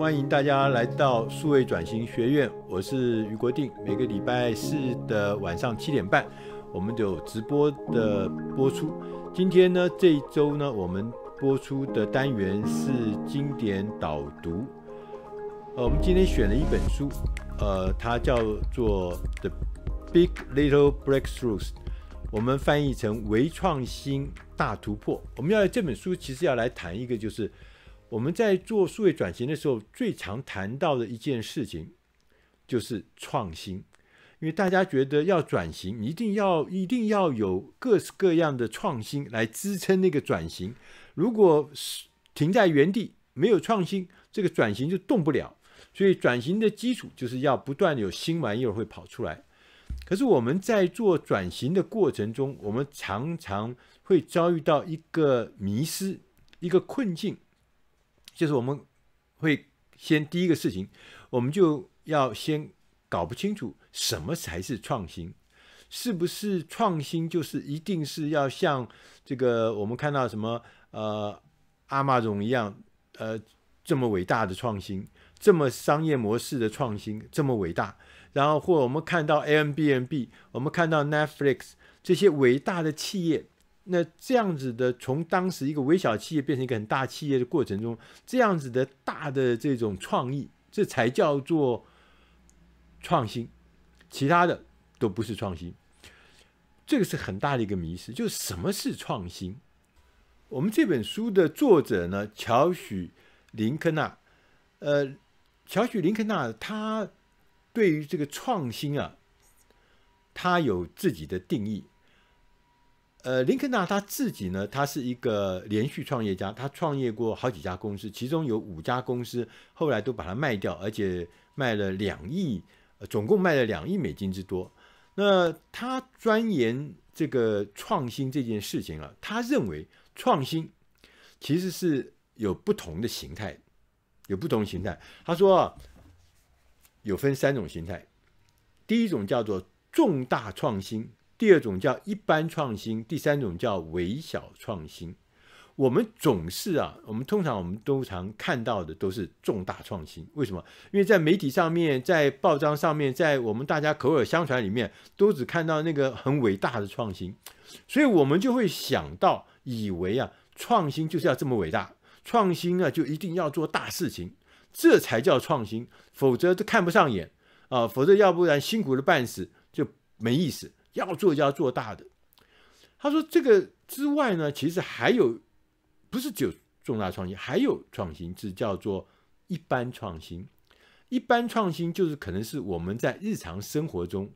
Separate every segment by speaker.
Speaker 1: 欢迎大家来到数位转型学院，我是余国定。每个礼拜四的晚上七点半，我们就直播的播出。今天呢，这一周呢，我们播出的单元是经典导读。呃，我们今天选了一本书，呃，它叫做《The Big Little Breakthroughs》，我们翻译成《微创新大突破》。我们要这本书，其实要来谈一个，就是。我们在做数位转型的时候，最常谈到的一件事情就是创新，因为大家觉得要转型，一定要一定要有各式各样的创新来支撑那个转型。如果是停在原地没有创新，这个转型就动不了。所以转型的基础就是要不断有新玩意儿会跑出来。可是我们在做转型的过程中，我们常常会遭遇到一个迷失，一个困境。就是我们会先第一个事情，我们就要先搞不清楚什么才是创新，是不是创新就是一定是要像这个我们看到什么呃阿玛总一样呃这么伟大的创新，这么商业模式的创新这么伟大，然后或我们看到 A m B N B，我们看到 Netflix 这些伟大的企业。那这样子的，从当时一个微小企业变成一个很大企业的过程中，这样子的大的这种创意，这才叫做创新，其他的都不是创新。这个是很大的一个迷失，就是什么是创新？我们这本书的作者呢，乔许林克纳，呃，乔许林克纳他对于这个创新啊，他有自己的定义。呃，林肯纳他自己呢，他是一个连续创业家，他创业过好几家公司，其中有五家公司后来都把它卖掉，而且卖了两亿，总共卖了两亿美金之多。那他钻研这个创新这件事情啊，他认为创新其实是有不同的形态，有不同形态。他说啊，有分三种形态，第一种叫做重大创新。第二种叫一般创新，第三种叫微小创新。我们总是啊，我们通常我们都常看到的都是重大创新。为什么？因为在媒体上面，在报章上面，在我们大家口耳相传里面，都只看到那个很伟大的创新。所以我们就会想到，以为啊，创新就是要这么伟大，创新啊就一定要做大事情，这才叫创新，否则都看不上眼啊，否则要不然辛苦的半死就没意思。要做就要做大的。他说：“这个之外呢，其实还有不是只有重大创新，还有创新，是叫做一般创新。一般创新就是可能是我们在日常生活中，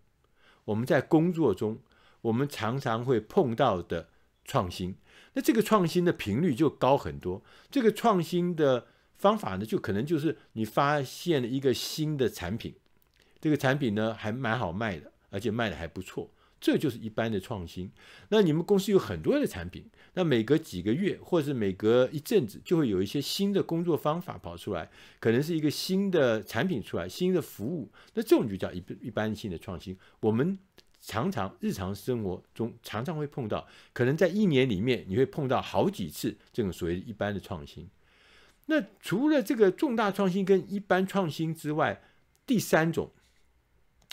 Speaker 1: 我们在工作中，我们常常会碰到的创新。那这个创新的频率就高很多，这个创新的方法呢，就可能就是你发现了一个新的产品，这个产品呢还蛮好卖的，而且卖的还不错。”这就是一般的创新。那你们公司有很多的产品，那每隔几个月，或者是每隔一阵子，就会有一些新的工作方法跑出来，可能是一个新的产品出来，新的服务。那这种就叫一一般性的创新。我们常常日常生活中常常会碰到，可能在一年里面你会碰到好几次这种所谓一般的创新。那除了这个重大创新跟一般创新之外，第三种，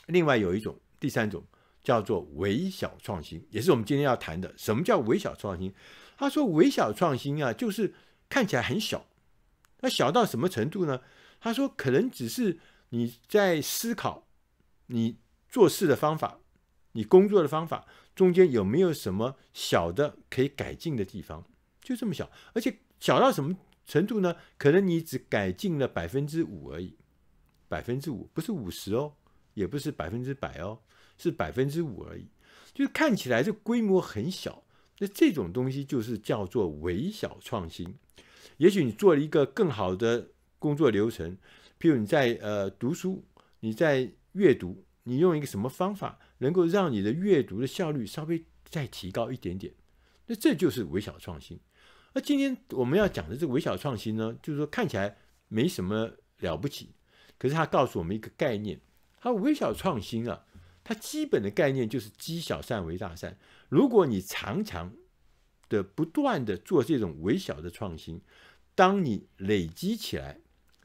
Speaker 1: 另外有一种第三种。叫做微小创新，也是我们今天要谈的。什么叫微小创新？他说，微小创新啊，就是看起来很小。那小到什么程度呢？他说，可能只是你在思考你做事的方法、你工作的方法中间有没有什么小的可以改进的地方，就这么小。而且小到什么程度呢？可能你只改进了百分之五而已。百分之五不是五十哦，也不是百分之百哦。是百分之五而已，就是看起来这规模很小。那这种东西就是叫做微小创新。也许你做了一个更好的工作流程，譬如你在呃读书，你在阅读，你用一个什么方法能够让你的阅读的效率稍微再提高一点点，那这就是微小创新。那今天我们要讲的这个微小创新呢，就是说看起来没什么了不起，可是它告诉我们一个概念，它微小创新啊。它基本的概念就是积小善为大善。如果你常常的不断的做这种微小的创新，当你累积起来，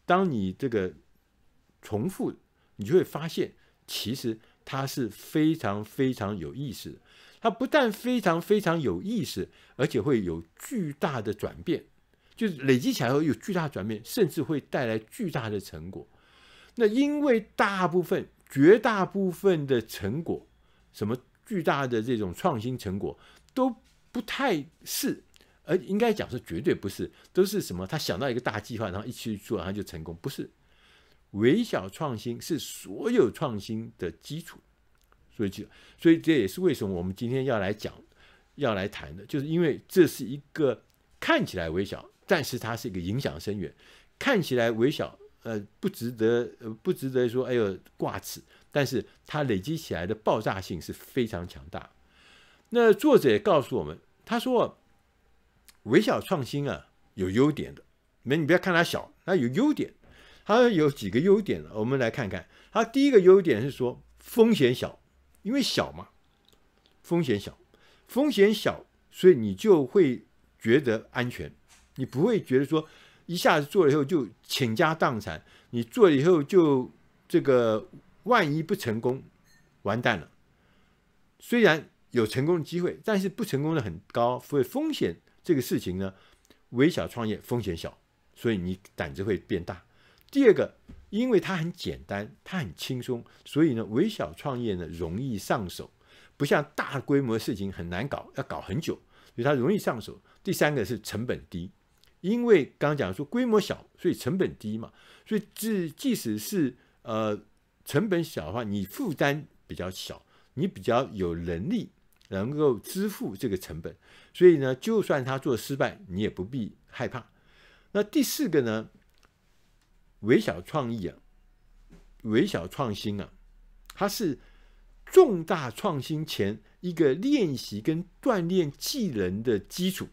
Speaker 1: 当你这个重复，你就会发现，其实它是非常非常有意思的。它不但非常非常有意思，而且会有巨大的转变，就是累积起来后有巨大转变，甚至会带来巨大的成果。那因为大部分。绝大部分的成果，什么巨大的这种创新成果都不太是，而应该讲是绝对不是，都是什么？他想到一个大计划，然后一去做，然后就成功。不是微小创新是所有创新的基础，所以就所以这也是为什么我们今天要来讲要来谈的，就是因为这是一个看起来微小，但是它是一个影响深远，看起来微小。呃，不值得，呃，不值得说，哎呦，挂齿。但是它累积起来的爆炸性是非常强大。那作者也告诉我们，他说，微小创新啊，有优点的。没，你不要看它小，它有优点。它有几个优点，我们来看看。它第一个优点是说风险小，因为小嘛，风险小，风险小，所以你就会觉得安全，你不会觉得说。一下子做了以后就倾家荡产，你做了以后就这个万一不成功，完蛋了。虽然有成功的机会，但是不成功的很高，所以风险这个事情呢，微小创业风险小，所以你胆子会变大。第二个，因为它很简单，它很轻松，所以呢，微小创业呢容易上手，不像大规模的事情很难搞，要搞很久，所以它容易上手。第三个是成本低。因为刚刚讲说规模小，所以成本低嘛，所以即即使是呃成本小的话，你负担比较小，你比较有能力能够支付这个成本，所以呢，就算他做失败，你也不必害怕。那第四个呢，微小创意啊，微小创新啊，它是重大创新前一个练习跟锻炼技能的基础。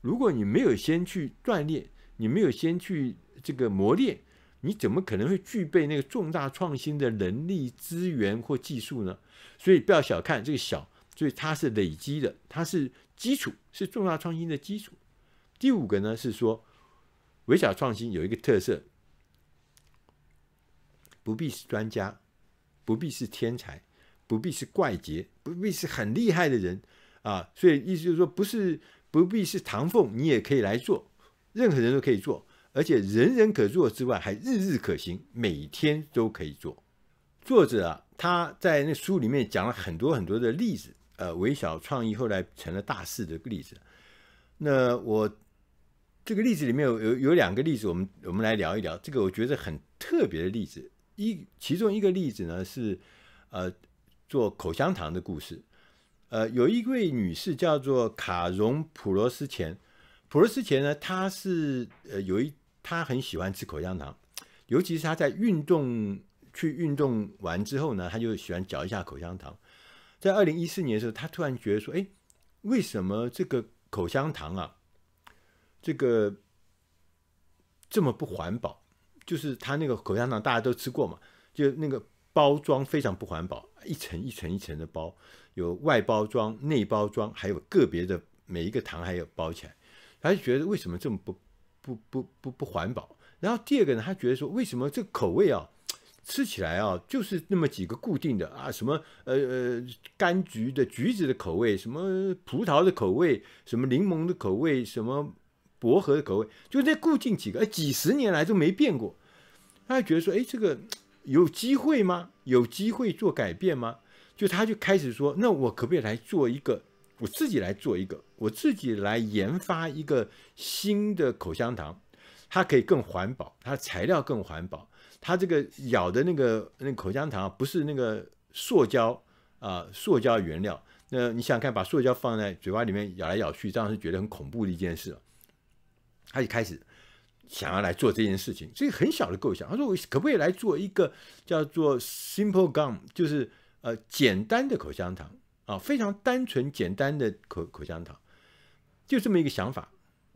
Speaker 1: 如果你没有先去锻炼，你没有先去这个磨练，你怎么可能会具备那个重大创新的人力资源或技术呢？所以不要小看这个小，所以它是累积的，它是基础，是重大创新的基础。第五个呢是说，微小创新有一个特色，不必是专家，不必是天才，不必是怪杰，不必是很厉害的人啊。所以意思就是说，不是。不必是唐凤，你也可以来做，任何人都可以做，而且人人可做之外，还日日可行，每天都可以做。作者啊，他在那书里面讲了很多很多的例子，呃，微小创意后来成了大事的例子。那我这个例子里面有有有两个例子，我们我们来聊一聊这个我觉得很特别的例子。一，其中一个例子呢是，呃，做口香糖的故事。呃，有一位女士叫做卡荣普罗斯前，普罗斯前呢，她是呃有一她很喜欢吃口香糖，尤其是她在运动去运动完之后呢，她就喜欢嚼一下口香糖。在二零一四年的时候，她突然觉得说，哎，为什么这个口香糖啊，这个这么不环保？就是她那个口香糖大家都吃过嘛，就那个包装非常不环保，一层一层一层的包。有外包装、内包装，还有个别的每一个糖还有包起来。他就觉得为什么这么不不不不不环保？然后第二个呢，他觉得说为什么这口味啊，吃起来啊就是那么几个固定的啊，什么呃呃柑橘的橘子的口味，什么葡萄的口味，什么柠檬的口味，什么薄荷的口味，就那固定几个，哎，几十年来都没变过。他就觉得说，哎，这个有机会吗？有机会做改变吗？就他就开始说，那我可不可以来做一个，我自己来做一个，我自己来研发一个新的口香糖，它可以更环保，它材料更环保，它这个咬的那个那口香糖不是那个塑胶啊，塑胶原料。那你想想看，把塑胶放在嘴巴里面咬来咬去，这样是觉得很恐怖的一件事。他就开始想要来做这件事情，所以很小的构想。他说，我可不可以来做一个叫做 Simple Gum，就是。呃，简单的口香糖啊，非常单纯简单的口口香糖，就这么一个想法，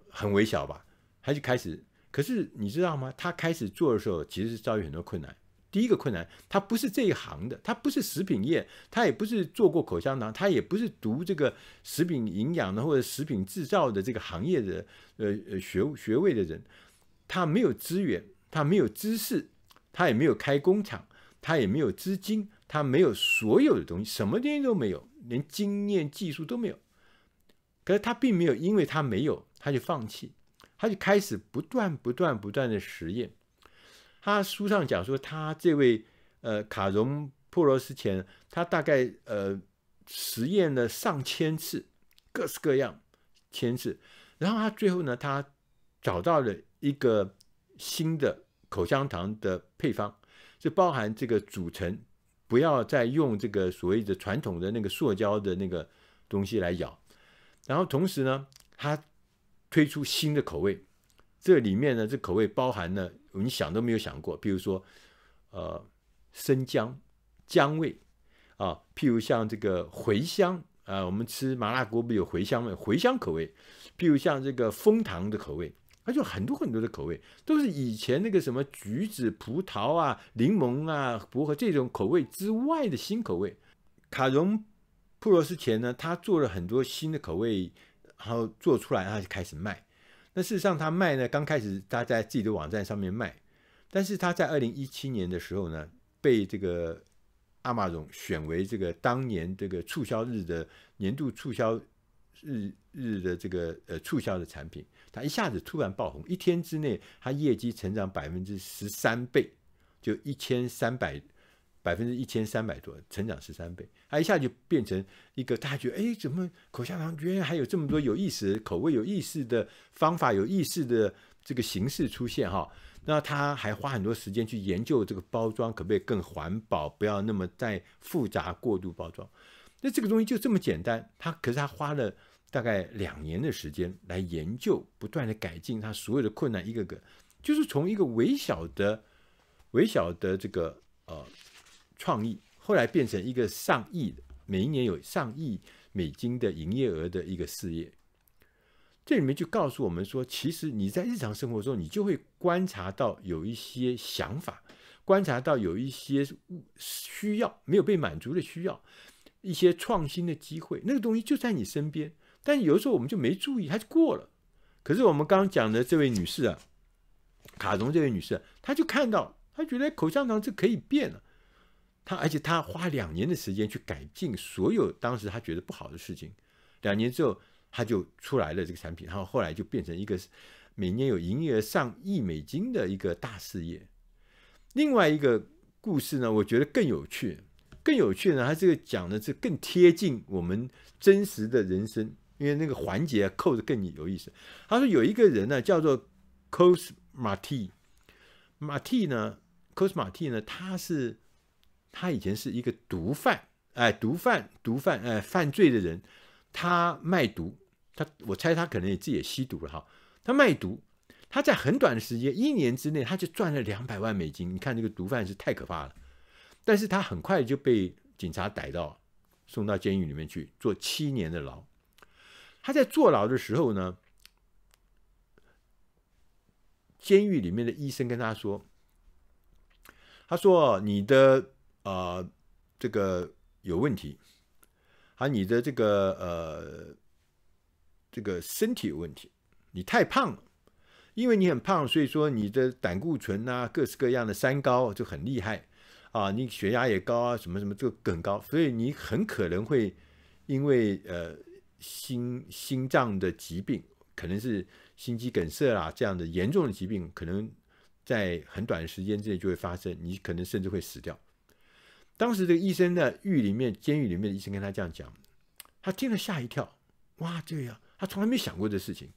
Speaker 1: 很微小吧？他就开始？可是你知道吗？他开始做的时候，其实是遭遇很多困难。第一个困难，他不是这一行的，他不是食品业，他也不是做过口香糖，他也不是读这个食品营养的或者食品制造的这个行业的呃呃学学位的人，他没有资源，他没有知识，他也没有开工厂，他也没有资金。他没有所有的东西，什么东西都没有，连经验、技术都没有。可是他并没有，因为他没有，他就放弃，他就开始不断、不断、不断的实验。他书上讲说，他这位呃卡戎·破罗斯前，他大概呃实验了上千次，各式各样，千次。然后他最后呢，他找到了一个新的口香糖的配方，就包含这个组成。不要再用这个所谓的传统的那个塑胶的那个东西来咬，然后同时呢，它推出新的口味，这里面呢，这口味包含了你想都没有想过，比如说，呃，生姜姜味啊，譬如像这个茴香啊，我们吃麻辣锅不有茴香味，茴香口味，譬如像这个枫糖的口味。它就很多很多的口味，都是以前那个什么橘子、葡萄啊、柠檬啊、薄荷这种口味之外的新口味。卡戎普罗斯前呢，他做了很多新的口味，然后做出来他就开始卖。那事实上他卖呢，刚开始他在自己的网站上面卖，但是他在二零一七年的时候呢，被这个阿玛荣选为这个当年这个促销日的年度促销日日的这个呃促销的产品。他一下子突然爆红，一天之内，他业绩成长百分之十三倍，就一千三百百分之一千三百多，成长十三倍，他一下就变成一个大家觉得，哎，怎么口香糖，居然还有这么多有意思口味、有意思的方法、有意思的这个形式出现哈？那他还花很多时间去研究这个包装可不可以更环保，不要那么再复杂过度包装。那这个东西就这么简单，他可是他花了。大概两年的时间来研究，不断的改进，他所有的困难一个个，就是从一个微小的、微小的这个呃创意，后来变成一个上亿每一年有上亿美金的营业额的一个事业。这里面就告诉我们说，其实你在日常生活中，你就会观察到有一些想法，观察到有一些需要没有被满足的需要，一些创新的机会，那个东西就在你身边。但有的时候我们就没注意，他就过了。可是我们刚刚讲的这位女士啊，卡农这位女士，她就看到，她觉得口香糖这可以变了。她而且她花两年的时间去改进所有当时她觉得不好的事情。两年之后，她就出来了这个产品，然后后来就变成一个每年有营业额上亿美金的一个大事业。另外一个故事呢，我觉得更有趣，更有趣呢，这个讲的是更贴近我们真实的人生。因为那个环节扣的更有意思。他说有一个人呢，叫做 c o s Marti，Marti 呢 c o s Marti 呢，他是他以前是一个毒贩，哎，毒贩，毒贩，哎，犯罪的人，他卖毒，他，我猜他可能也自己也吸毒了哈，他卖毒，他在很短的时间，一年之内，他就赚了两百万美金。你看这个毒贩是太可怕了，但是他很快就被警察逮到，送到监狱里面去坐七年的牢。他在坐牢的时候呢，监狱里面的医生跟他说：“他说你的啊，这个有问题，啊，你的这个呃，这个身体有问题，你太胖了，因为你很胖，所以说你的胆固醇啊，各式各样的三高就很厉害啊，你血压也高啊，什么什么就更梗高，所以你很可能会因为呃。”心心脏的疾病可能是心肌梗塞啊，这样的严重的疾病，可能在很短的时间之内就会发生，你可能甚至会死掉。当时这个医生的狱里面，监狱里面的医生跟他这样讲，他听了吓一跳，哇，这样他从来没想过这事情，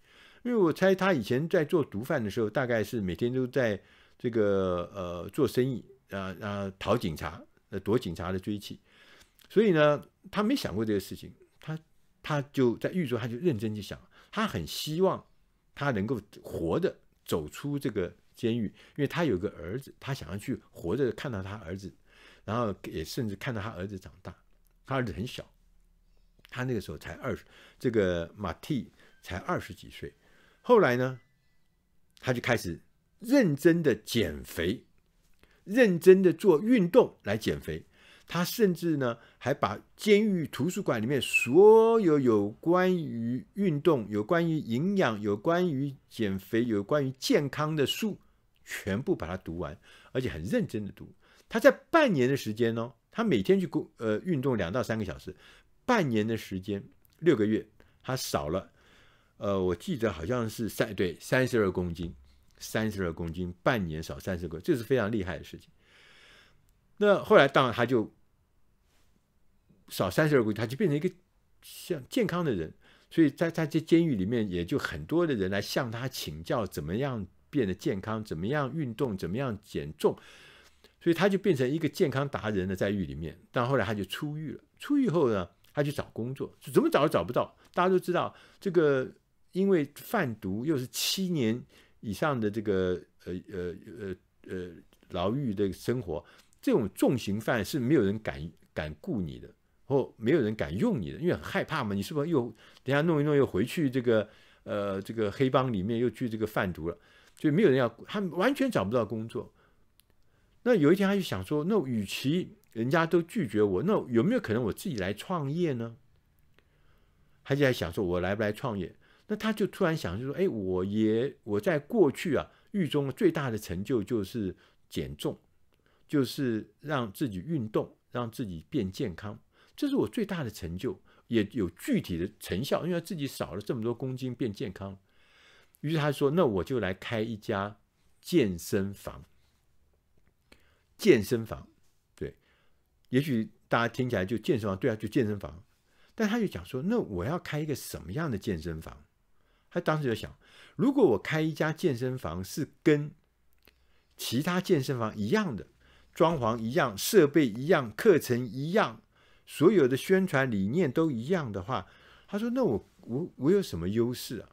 Speaker 1: 因为我猜他以前在做毒贩的时候，大概是每天都在这个呃做生意，啊啊逃警察，呃躲警察的追击，所以呢，他没想过这个事情。他就在狱中，他就认真去想，他很希望他能够活着走出这个监狱，因为他有个儿子，他想要去活着看到他儿子，然后也甚至看到他儿子长大。他儿子很小，他那个时候才二十，这个马蒂才二十几岁。后来呢，他就开始认真的减肥，认真的做运动来减肥。他甚至呢，还把监狱图书馆里面所有有关于运动、有关于营养、有关于减肥、有关于健康的书，全部把它读完，而且很认真的读。他在半年的时间呢，他每天去工呃运动两到三个小时，半年的时间，六个月，他少了，呃，我记得好像是三对三十二公斤，三十二公斤，半年少三十个，这是非常厉害的事情。那后来，当然他就少三十二公斤，他就变成一个像健康的人。所以，在在这监狱里面，也就很多的人来向他请教怎么样变得健康，怎么样运动，怎么样减重。所以，他就变成一个健康达人呢，在狱里面。但后来，他就出狱了。出狱后呢，他去找工作，怎么找都找不到。大家都知道，这个因为贩毒又是七年以上的这个呃呃呃呃牢狱的生活。这种重刑犯是没有人敢敢雇你的，或没有人敢用你的，因为很害怕嘛。你是不是又等下弄一弄又回去这个呃这个黑帮里面又去这个贩毒了？就没有人要他，完全找不到工作。那有一天他就想说，那与其人家都拒绝我，那有没有可能我自己来创业呢？他就在想说，我来不来创业？那他就突然想就说，哎，我也我在过去啊狱中最大的成就就是减重。就是让自己运动，让自己变健康，这是我最大的成就，也有具体的成效，因为自己少了这么多公斤，变健康。于是他说：“那我就来开一家健身房。”健身房，对，也许大家听起来就健身房，对啊，就健身房。但他就讲说：“那我要开一个什么样的健身房？”他当时就想：如果我开一家健身房是跟其他健身房一样的。装潢一样，设备一样，课程一样，所有的宣传理念都一样的话，他说：“那我我我有什么优势啊？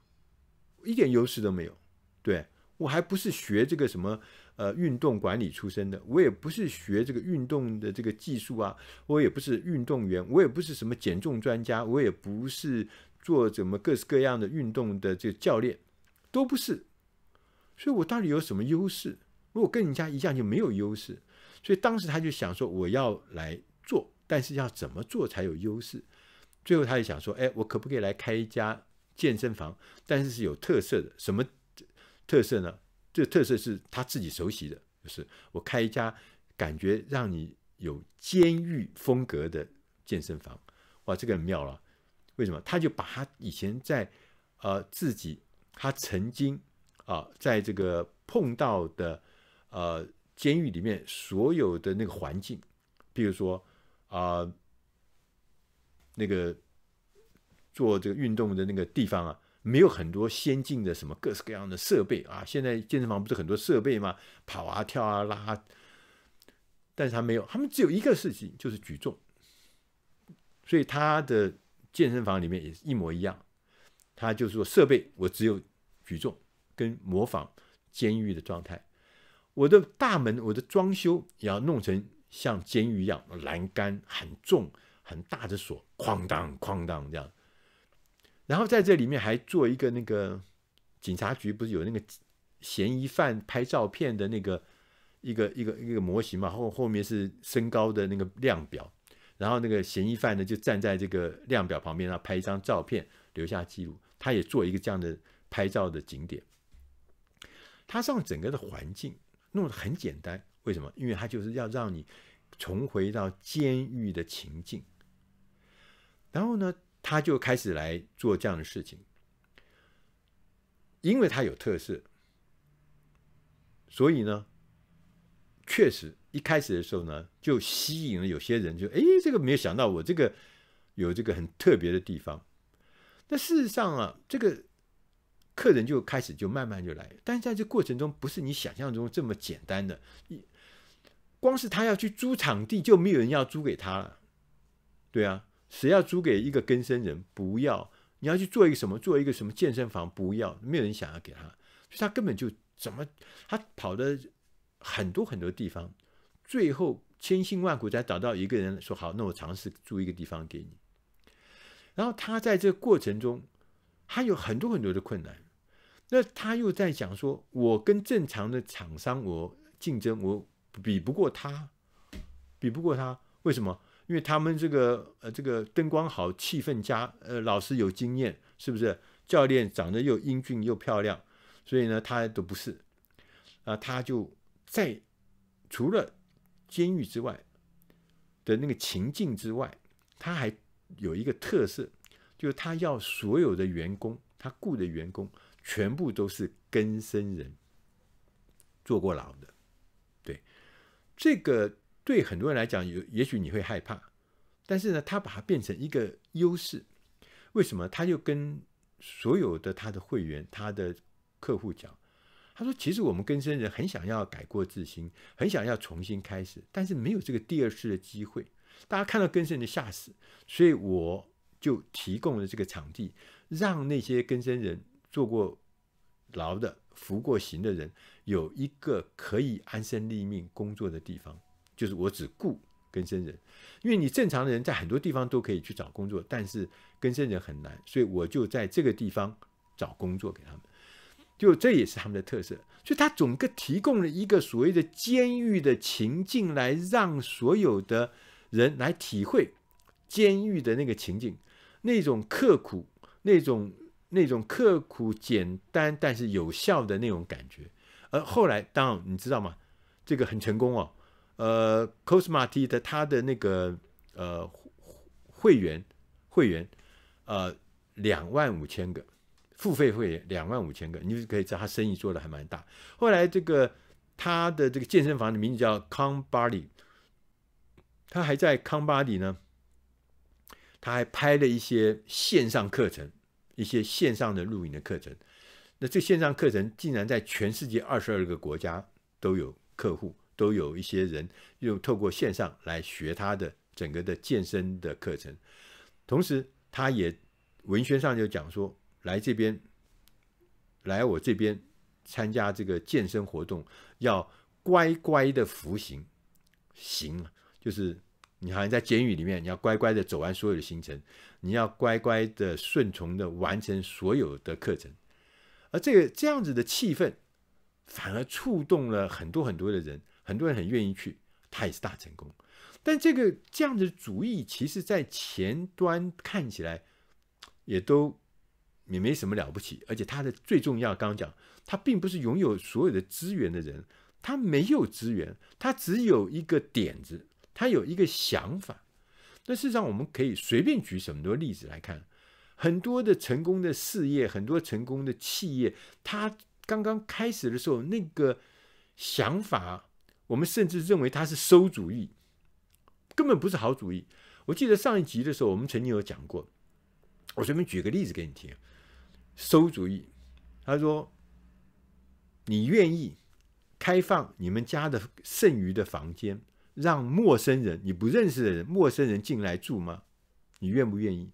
Speaker 1: 一点优势都没有。对我还不是学这个什么呃运动管理出身的，我也不是学这个运动的这个技术啊，我也不是运动员，我也不是什么减重专家，我也不是做怎么各式各样的运动的这个教练，都不是。所以我到底有什么优势？如果跟人家一样，就没有优势。”所以当时他就想说，我要来做，但是要怎么做才有优势？最后他就想说，哎，我可不可以来开一家健身房？但是是有特色的，什么特色呢？这特色是他自己熟悉的，就是我开一家感觉让你有监狱风格的健身房。哇，这个很妙了。为什么？他就把他以前在呃自己他曾经啊在这个碰到的呃。监狱里面所有的那个环境，比如说啊，那个做这个运动的那个地方啊，没有很多先进的什么各式各样的设备啊。现在健身房不是很多设备吗？跑啊跳啊拉，但是他没有，他们只有一个事情，就是举重。所以他的健身房里面也一模一样，他就是说设备我只有举重，跟模仿监狱的状态。我的大门，我的装修也要弄成像监狱一样，栏杆很重，很大的锁，哐当哐当这样。然后在这里面还做一个那个警察局不是有那个嫌疑犯拍照片的那个一个一个一个模型嘛？后后面是身高的那个量表，然后那个嫌疑犯呢就站在这个量表旁边，然后拍一张照片留下记录。他也做一个这样的拍照的景点，他让整个的环境。弄的很简单，为什么？因为他就是要让你重回到监狱的情境，然后呢，他就开始来做这样的事情。因为他有特色，所以呢，确实一开始的时候呢，就吸引了有些人，就哎，这个没有想到，我这个有这个很特别的地方。那事实上啊，这个。客人就开始就慢慢就来，但是在这过程中不是你想象中这么简单的，一光是他要去租场地，就没有人要租给他了，对啊，谁要租给一个根生人？不要，你要去做一个什么？做一个什么健身房？不要，没有人想要给他，所以他根本就怎么他跑的很多很多地方，最后千辛万苦才找到一个人说好，那我尝试租一个地方给你，然后他在这个过程中，他有很多很多的困难。那他又在讲说，我跟正常的厂商我竞争，我比不过他，比不过他，为什么？因为他们这个呃，这个灯光好，气氛佳，呃，老师有经验，是不是？教练长得又英俊又漂亮，所以呢，他都不是啊。他就在除了监狱之外的那个情境之外，他还有一个特色，就是他要所有的员工，他雇的员工。全部都是根生人坐过牢的，对这个对很多人来讲，有也许你会害怕，但是呢，他把它变成一个优势。为什么？他就跟所有的他的会员、他的客户讲，他说：“其实我们根生人很想要改过自新，很想要重新开始，但是没有这个第二次的机会。大家看到根生人吓死，所以我就提供了这个场地，让那些根生人。”做过牢的、服过刑的人，有一个可以安身立命、工作的地方，就是我只雇跟生人，因为你正常的人在很多地方都可以去找工作，但是跟生人很难，所以我就在这个地方找工作给他们。就这也是他们的特色，所以他整个提供了一个所谓的监狱的情境，来让所有的人来体会监狱的那个情境，那种刻苦，那种。那种刻苦、简单但是有效的那种感觉，而后来，当你知道吗？这个很成功哦。呃 c o s m a r t 的他的那个呃会员会员呃两万五千个付费会员，两万五千个，你就可以知道他生意做的还蛮大。后来，这个他的这个健身房的名字叫康巴里，他还在康巴里呢，他还拍了一些线上课程。一些线上的录影的课程，那这线上课程竟然在全世界二十二个国家都有客户，都有一些人又透过线上来学他的整个的健身的课程，同时他也文宣上就讲说，来这边，来我这边参加这个健身活动，要乖乖的服刑，行，就是你好像在监狱里面，你要乖乖的走完所有的行程。你要乖乖的顺从的完成所有的课程，而这个这样子的气氛，反而触动了很多很多的人，很多人很愿意去，他也是大成功。但这个这样子的主意，其实在前端看起来，也都也没什么了不起，而且他的最重要，刚刚讲，他并不是拥有所有的资源的人，他没有资源，他只有一个点子，他有一个想法。但事实上，我们可以随便举很多例子来看，很多的成功的事业，很多成功的企业，它刚刚开始的时候，那个想法，我们甚至认为它是馊主意，根本不是好主意。我记得上一集的时候，我们曾经有讲过，我随便举个例子给你听，馊主意，他说，你愿意开放你们家的剩余的房间？让陌生人，你不认识的人，陌生人进来住吗？你愿不愿意？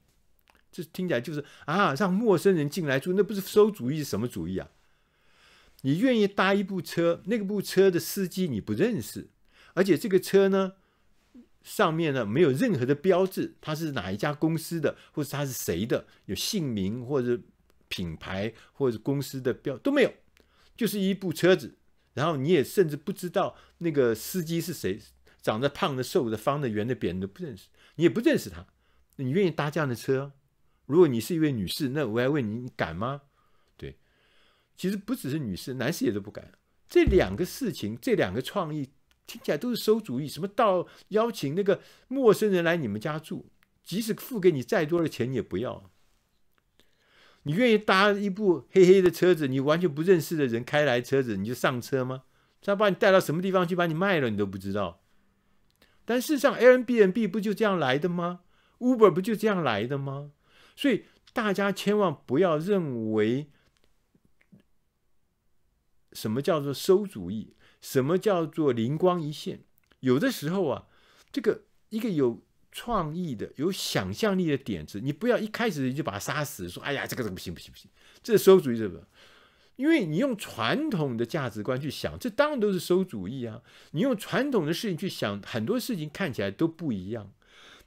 Speaker 1: 这听起来就是啊，让陌生人进来住，那不是馊主意是什么主意啊？你愿意搭一部车，那个部车的司机你不认识，而且这个车呢，上面呢没有任何的标志，它是哪一家公司的，或者它是谁的，有姓名或者品牌或者公司的标都没有，就是一部车子，然后你也甚至不知道那个司机是谁。长得胖的、瘦的、方的、圆的、扁的都不认识，你也不认识他，你愿意搭这样的车？如果你是一位女士，那我还问你，你敢吗？对，其实不只是女士，男士也都不敢。这两个事情，这两个创意听起来都是馊主意。什么到邀请那个陌生人来你们家住，即使付给你再多的钱，你也不要。你愿意搭一部黑黑的车子，你完全不认识的人开来车子，你就上车吗？他把你带到什么地方去，把你卖了，你都不知道。但事实上，Airbnb 不就这样来的吗？Uber 不就这样来的吗？所以大家千万不要认为，什么叫做馊主意，什么叫做灵光一现。有的时候啊，这个一个有创意的、有想象力的点子，你不要一开始就把它杀死，说：“哎呀，这个这个不行，不行，不行，这是馊主意，这么？因为你用传统的价值观去想，这当然都是馊主意啊！你用传统的事情去想，很多事情看起来都不一样。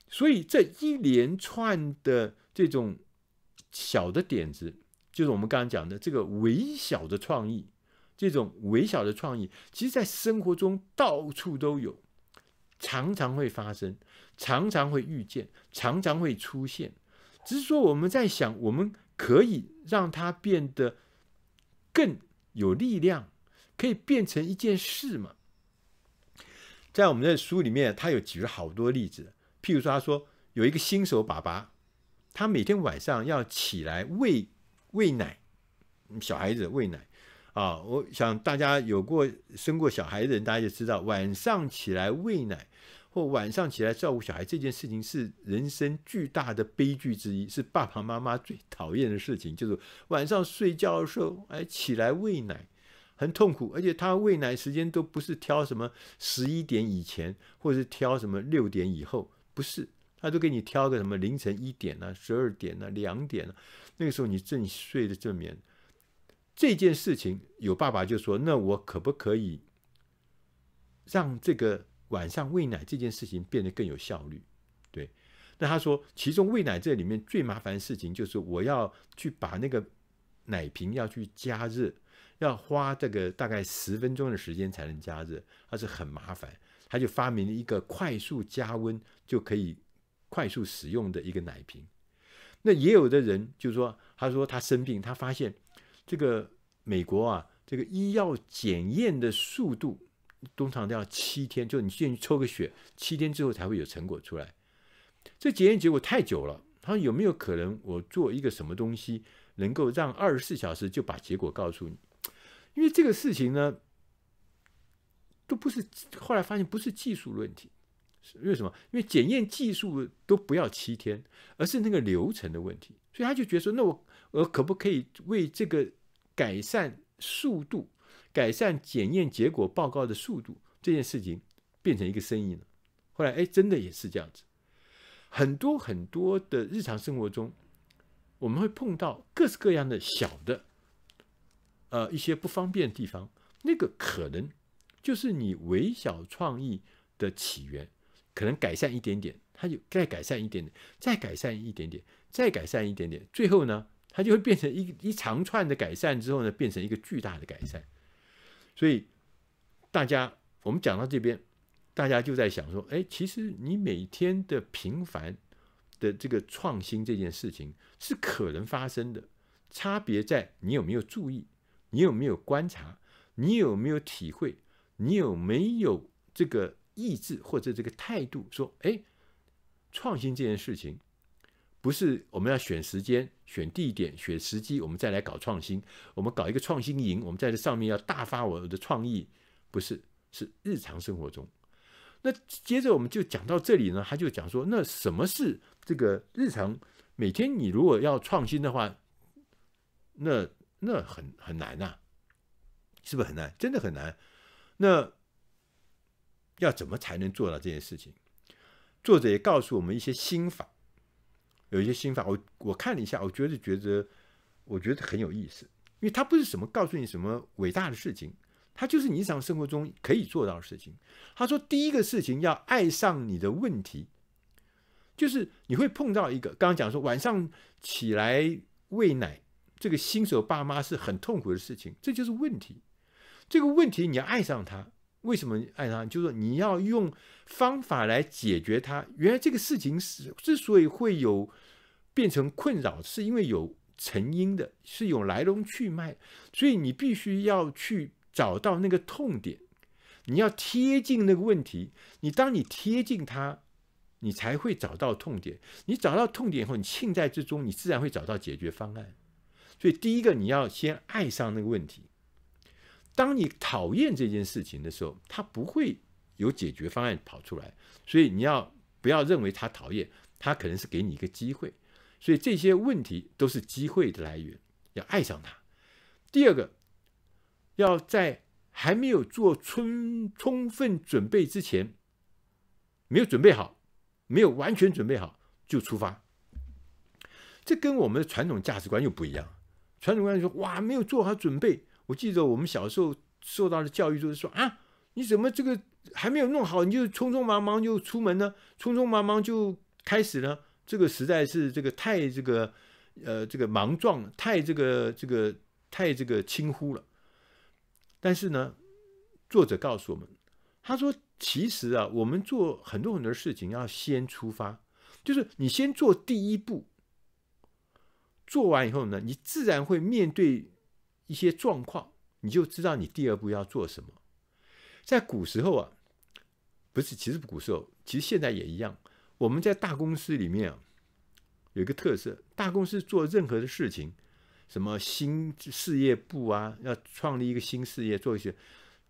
Speaker 1: 所以这一连串的这种小的点子，就是我们刚刚讲的这个微小的创意。这种微小的创意，其实在生活中到处都有，常常会发生，常常会遇见，常常会出现。只是说我们在想，我们可以让它变得。更有力量，可以变成一件事嘛？在我们的书里面，他有举了好多例子，譬如说，他说有一个新手爸爸，他每天晚上要起来喂喂奶，小孩子喂奶啊。我想大家有过生过小孩的人，大家就知道晚上起来喂奶。或晚上起来照顾小孩这件事情是人生巨大的悲剧之一，是爸爸妈妈最讨厌的事情，就是晚上睡觉的时候，哎，起来喂奶，很痛苦，而且他喂奶时间都不是挑什么十一点以前，或者是挑什么六点以后，不是，他都给你挑个什么凌晨一点呢，十二点呢，两点呢，那个时候你正睡的正眠，这件事情有爸爸就说，那我可不可以让这个？晚上喂奶这件事情变得更有效率，对。那他说，其中喂奶这里面最麻烦的事情就是我要去把那个奶瓶要去加热，要花这个大概十分钟的时间才能加热，它是很麻烦。他就发明了一个快速加温就可以快速使用的一个奶瓶。那也有的人就是说，他说他生病，他发现这个美国啊，这个医药检验的速度。通常都要七天，就你进去抽个血，七天之后才会有成果出来。这检验结果太久了，他说有没有可能我做一个什么东西能够让二十四小时就把结果告诉你？因为这个事情呢，都不是后来发现不是技术问题，是为什么？因为检验技术都不要七天，而是那个流程的问题，所以他就觉得说，那我我可不可以为这个改善速度？改善检验结果报告的速度这件事情，变成一个生意了。后来，哎，真的也是这样子。很多很多的日常生活中，我们会碰到各式各样的小的，呃，一些不方便的地方。那个可能就是你微小创意的起源。可能改善一点点，它就再改善一点点，再改善一点点，再改善一点点，最后呢，它就会变成一一长串的改善之后呢，变成一个巨大的改善。所以，大家，我们讲到这边，大家就在想说：，哎，其实你每天的平凡的这个创新这件事情是可能发生的，差别在你有没有注意，你有没有观察，你有没有体会，你有没有这个意志或者这个态度，说：，哎，创新这件事情。不是我们要选时间、选地点、选时机，我们再来搞创新。我们搞一个创新营，我们在这上面要大发我的创意。不是，是日常生活中。那接着我们就讲到这里呢。他就讲说，那什么是这个日常？每天你如果要创新的话，那那很很难呐，是不是很难？真的很难。那要怎么才能做到这件事情？作者也告诉我们一些心法。有一些心法，我我看了一下，我觉得觉得，我觉得很有意思，因为他不是什么告诉你什么伟大的事情，他就是你日常生活中可以做到的事情。他说第一个事情要爱上你的问题，就是你会碰到一个，刚刚讲说晚上起来喂奶，这个新手爸妈是很痛苦的事情，这就是问题。这个问题你要爱上它，为什么爱上？就是说你要用方法来解决它。原来这个事情是之所以会有。变成困扰是因为有成因的，是有来龙去脉，所以你必须要去找到那个痛点，你要贴近那个问题，你当你贴近它，你才会找到痛点。你找到痛点以后，你浸在之中，你自然会找到解决方案。所以第一个，你要先爱上那个问题。当你讨厌这件事情的时候，他不会有解决方案跑出来。所以你要不要认为他讨厌，他可能是给你一个机会。所以这些问题都是机会的来源，要爱上它。第二个，要在还没有做充充分准备之前，没有准备好，没有完全准备好就出发，这跟我们的传统价值观又不一样。传统观念说：哇，没有做好准备。我记得我们小时候受到的教育就是说：啊，你怎么这个还没有弄好，你就匆匆忙忙就出门呢？匆匆忙忙就开始呢？这个实在是这个太这个呃这个莽撞太这个这个太这个轻忽了。但是呢，作者告诉我们，他说：“其实啊，我们做很多很多事情要先出发，就是你先做第一步，做完以后呢，你自然会面对一些状况，你就知道你第二步要做什么。”在古时候啊，不是，其实古时候，其实现在也一样。我们在大公司里面有一个特色，大公司做任何的事情，什么新事业部啊，要创立一个新事业，做一些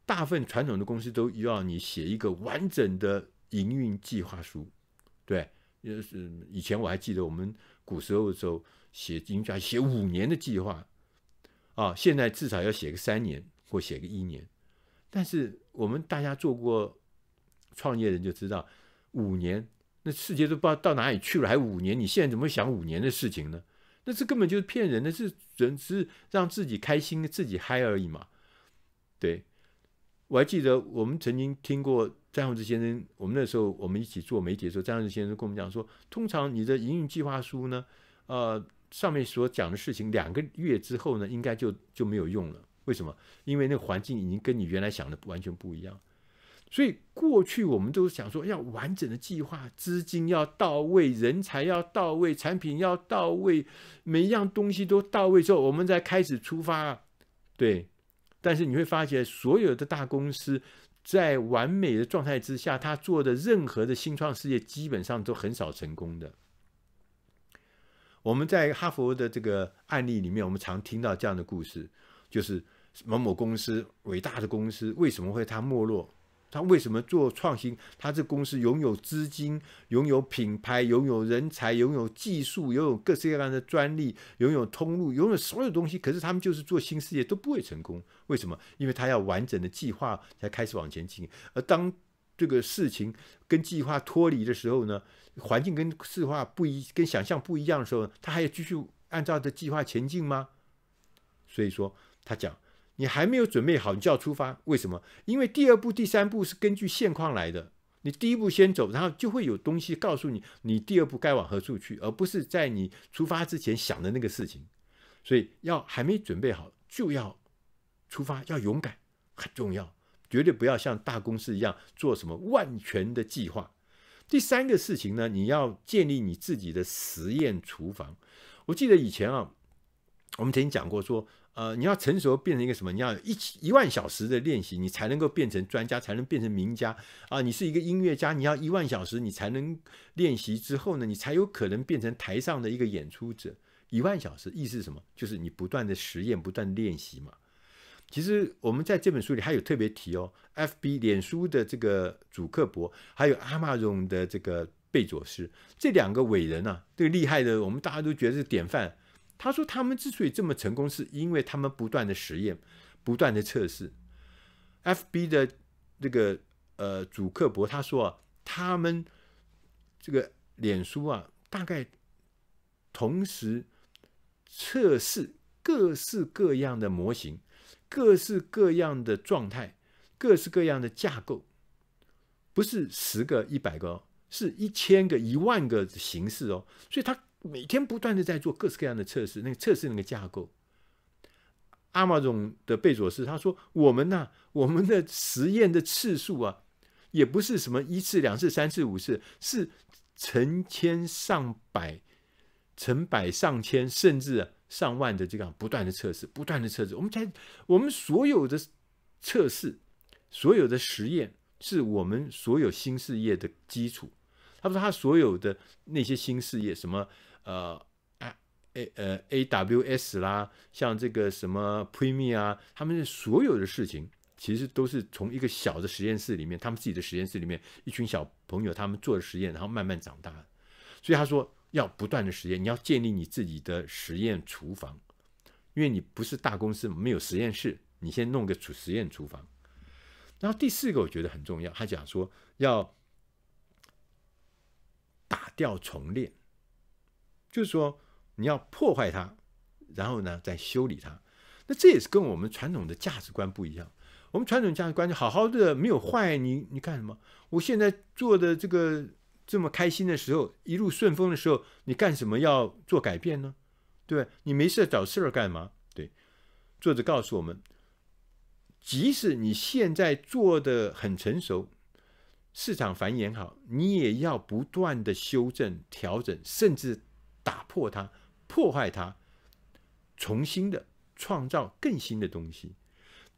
Speaker 1: 大部分传统的公司都要你写一个完整的营运计划书。对，就是以前我还记得我们古时候的时候写，应该写五年的计划啊，现在至少要写个三年或写个一年。但是我们大家做过创业人就知道，五年。那世界都不知道到哪里去了，还五年？你现在怎么想五年的事情呢？那这根本就是骗人的，是人只是让自己开心、自己嗨而已嘛。对，我还记得我们曾经听过张宏志先生，我们那时候我们一起做媒体，的时候，张宏志先生跟我们讲说，通常你的营运计划书呢，呃，上面所讲的事情两个月之后呢，应该就就没有用了。为什么？因为那环境已经跟你原来想的完全不一样。所以过去我们都想说，要完整的计划，资金要到位，人才要到位，产品要到位，每一样东西都到位之后，我们再开始出发，对。但是你会发现，所有的大公司在完美的状态之下，他做的任何的新创事业，基本上都很少成功的。我们在哈佛的这个案例里面，我们常听到这样的故事，就是某某公司，伟大的公司，为什么会它没落？他为什么做创新？他这公司拥有资金，拥有品牌，拥有人才，拥有技术，拥有各式各样的专利，拥有通路，拥有所有东西。可是他们就是做新事业都不会成功，为什么？因为他要完整的计划才开始往前进。而当这个事情跟计划脱离的时候呢，环境跟计划不一，跟想象不一样的时候，他还要继续按照的计划前进吗？所以说，他讲。你还没有准备好，你就要出发？为什么？因为第二步、第三步是根据现况来的。你第一步先走，然后就会有东西告诉你，你第二步该往何处去，而不是在你出发之前想的那个事情。所以要还没准备好就要出发，要勇敢，很重要。绝对不要像大公司一样做什么万全的计划。第三个事情呢，你要建立你自己的实验厨房。我记得以前啊，我们曾经讲过说。呃，你要成熟变成一个什么？你要一一万小时的练习，你才能够变成专家，才能变成名家啊！你是一个音乐家，你要一万小时，你才能练习之后呢，你才有可能变成台上的一个演出者。一万小时意思是什么？就是你不断的实验，不断练习嘛。其实我们在这本书里还有特别提哦，F B 脸书的这个祖克伯，还有 Amazon 的这个贝佐斯，这两个伟人啊，最厉害的，我们大家都觉得是典范。他说：“他们之所以这么成功，是因为他们不断的实验，不断的测试。FB 的这个呃，主克伯他说啊，他们这个脸书啊，大概同时测试各式各样的模型、各式各样的状态、各式各样的架构，不是十个、一百个，哦，是一千个、一万个形式哦。所以他。”每天不断的在做各式各样的测试，那个测试那个架构，阿马总的贝佐斯他说：“我们呢，我们的实验的次数啊，也不是什么一次两次三次五次，是成千上百、成百上千，甚至上万的这样不断的测试，不断的测试。我们在我们所有的测试，所有的实验，是我们所有新事业的基础。”他说：“他所有的那些新事业什么？”呃，A A 呃 A W S 啦，像这个什么 Premier 啊，他们所有的事情其实都是从一个小的实验室里面，他们自己的实验室里面一群小朋友他们做的实验，然后慢慢长大所以他说要不断的实验，你要建立你自己的实验厨房，因为你不是大公司，没有实验室，你先弄个厨实验厨房。然后第四个我觉得很重要，他讲说要打掉重练。就是说，你要破坏它，然后呢，再修理它。那这也是跟我们传统的价值观不一样。我们传统价值观就好好的，没有坏，你你干什么？我现在做的这个这么开心的时候，一路顺风的时候，你干什么要做改变呢？对你没事找事儿干嘛？对。作者告诉我们，即使你现在做的很成熟，市场繁衍好，你也要不断的修正、调整，甚至。打破它，破坏它，重新的创造更新的东西。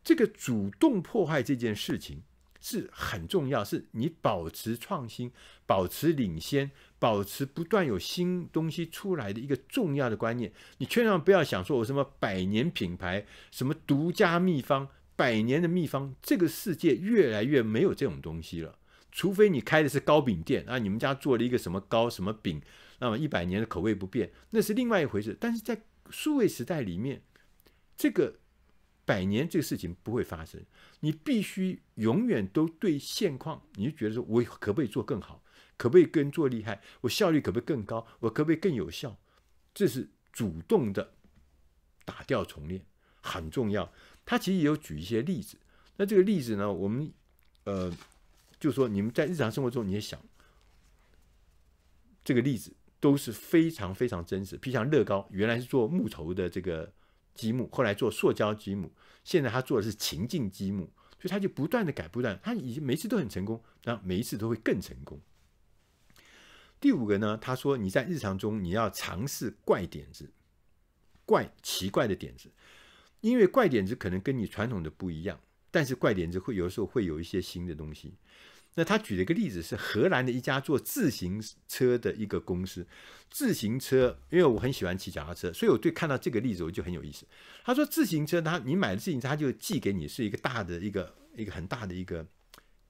Speaker 1: 这个主动破坏这件事情是很重要，是你保持创新、保持领先、保持不断有新东西出来的一个重要的观念。你千万不要想说，我什么百年品牌、什么独家秘方、百年的秘方，这个世界越来越没有这种东西了。除非你开的是糕饼店啊，你们家做了一个什么糕、什么饼。那么一百年的口味不变，那是另外一回事。但是在数位时代里面，这个百年这个事情不会发生。你必须永远都对现况，你就觉得说我可不可以做更好？可不可以跟做厉害？我效率可不可以更高？我可不可以更有效？这是主动的打掉重练，很重要。他其实也有举一些例子。那这个例子呢，我们呃，就是说你们在日常生活中你也想这个例子。都是非常非常真实。譬如像乐高，原来是做木头的这个积木，后来做塑胶积木，现在他做的是情境积木，所以他就不断的改，不断，他已经每次都很成功，那每一次都会更成功。第五个呢，他说你在日常中你要尝试怪点子，怪奇怪的点子，因为怪点子可能跟你传统的不一样，但是怪点子会有时候会有一些新的东西。那他举了一个例子，是荷兰的一家做自行车的一个公司。自行车，因为我很喜欢骑脚踏车，所以我对看到这个例子我就很有意思。他说，自行车，他你买的自行车他就寄给你，是一个大的一个一个很大的一个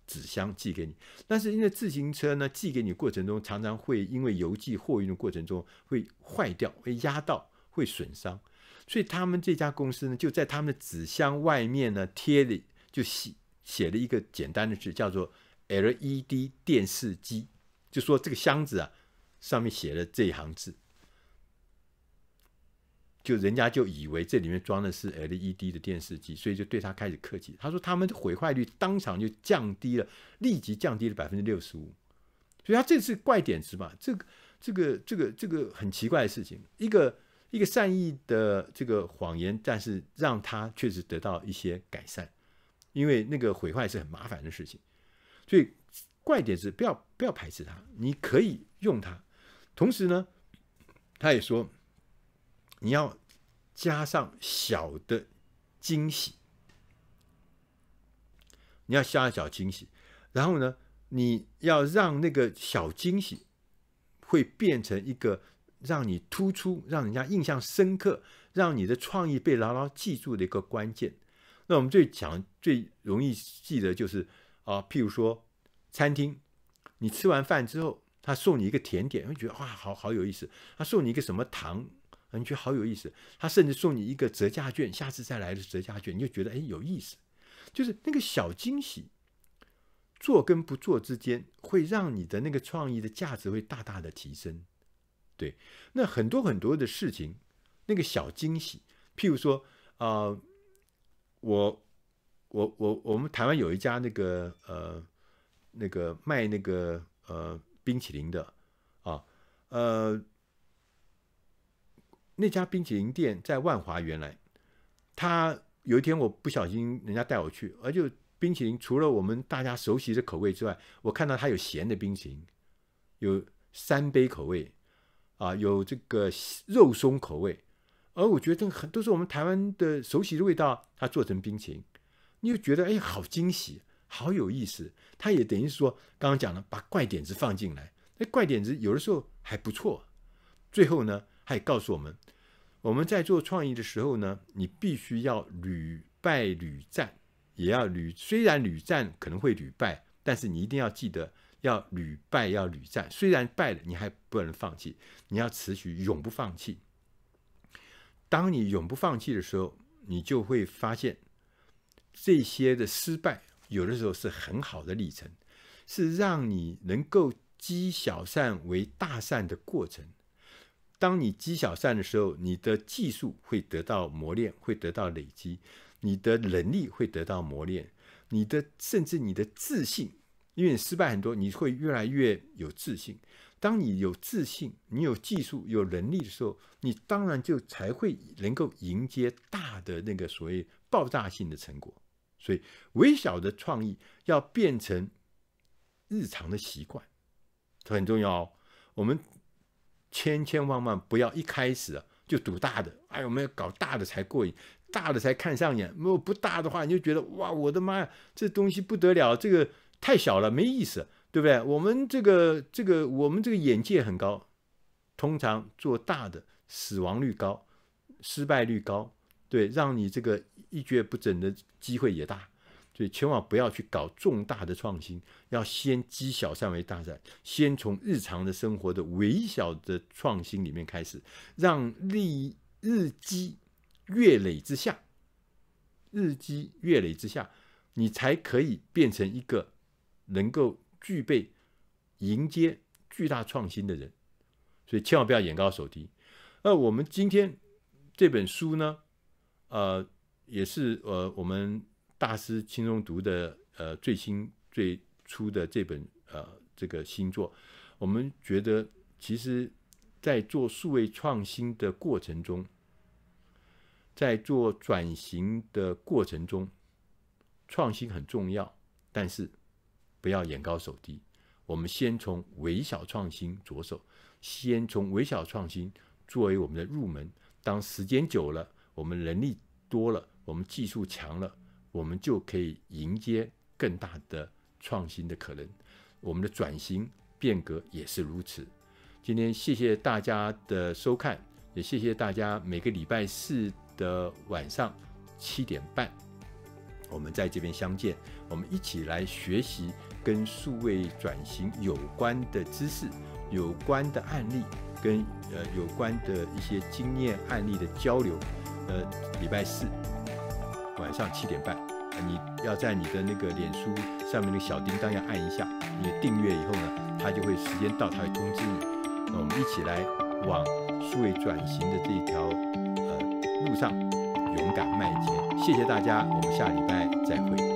Speaker 1: 纸箱寄给你。但是因为自行车呢，寄给你过程中常常会因为邮寄货运的过程中会坏掉、会压到、会损伤，所以他们这家公司呢，就在他们的纸箱外面呢贴的就写写了一个简单的字，叫做。LED 电视机，就说这个箱子啊，上面写了这一行字，就人家就以为这里面装的是 LED 的电视机，所以就对他开始客气。他说他们的毁坏率当场就降低了，立即降低了百分之六十五。所以他这是怪点子吧？这个、这个、这个、这个很奇怪的事情，一个一个善意的这个谎言，但是让他确实得到一些改善，因为那个毁坏是很麻烦的事情。所以，怪点是不要不要排斥它，你可以用它。同时呢，他也说，你要加上小的惊喜，你要加小惊喜。然后呢，你要让那个小惊喜会变成一个让你突出、让人家印象深刻、让你的创意被牢牢记住的一个关键。那我们最讲、最容易记得就是。啊，譬如说，餐厅，你吃完饭之后，他送你一个甜点，会觉得哇，好好有意思。他送你一个什么糖，你觉得好有意思。他甚至送你一个折价券，下次再来的是折价券，你就觉得哎有意思。就是那个小惊喜，做跟不做之间，会让你的那个创意的价值会大大的提升。对，那很多很多的事情，那个小惊喜，譬如说啊，我。我我我们台湾有一家那个呃那个卖那个呃冰淇淋的啊呃那家冰淇淋店在万华原来，他有一天我不小心人家带我去，而就冰淇淋除了我们大家熟悉的口味之外，我看到他有咸的冰淇淋，有三杯口味啊，有这个肉松口味，而我觉得很都是我们台湾的熟悉的味道，他做成冰淇淋。你就觉得哎，好惊喜，好有意思。他也等于说，刚刚讲了，把怪点子放进来。那怪点子有的时候还不错。最后呢，他也告诉我们，我们在做创意的时候呢，你必须要屡败屡战，也要屡虽然屡战可能会屡败，但是你一定要记得要屡败要屡战。虽然败了，你还不能放弃，你要持续永不放弃。当你永不放弃的时候，你就会发现。这些的失败，有的时候是很好的历程，是让你能够积小善为大善的过程。当你积小善的时候，你的技术会得到磨练，会得到累积，你的能力会得到磨练，你的甚至你的自信，因为你失败很多，你会越来越有自信。当你有自信、你有技术、有能力的时候，你当然就才会能够迎接大的那个所谓爆炸性的成果。所以，微小的创意要变成日常的习惯，这很重要哦。我们千千万万不要一开始啊就赌大的。哎，我们要搞大的才过瘾，大的才看上眼。如果不大的话，你就觉得哇，我的妈呀，这东西不得了，这个太小了没意思，对不对？我们这个这个我们这个眼界很高，通常做大的死亡率高，失败率高，对，让你这个。一蹶不振的机会也大，所以千万不要去搞重大的创新，要先积小善为大善，先从日常的生活的微小的创新里面开始，让利日积月累之下，日积月累之下，你才可以变成一个能够具备迎接巨大创新的人，所以千万不要眼高手低。而我们今天这本书呢，呃。也是呃，我们大师轻松读的呃最新最出的这本呃这个新作，我们觉得其实，在做数位创新的过程中，在做转型的过程中，创新很重要，但是不要眼高手低。我们先从微小创新着手，先从微小创新作为我们的入门。当时间久了，我们能力多了。我们技术强了，我们就可以迎接更大的创新的可能。我们的转型变革也是如此。今天谢谢大家的收看，也谢谢大家每个礼拜四的晚上七点半，我们在这边相见，我们一起来学习跟数位转型有关的知识、有关的案例跟呃有关的一些经验案例的交流。呃，礼拜四。晚上七点半，你要在你的那个脸书上面那个小叮当要按一下，你订阅以后呢，它就会时间到，它会通知你。那我们一起来往数位转型的这条呃路上勇敢迈前。谢谢大家，我们下礼拜再会。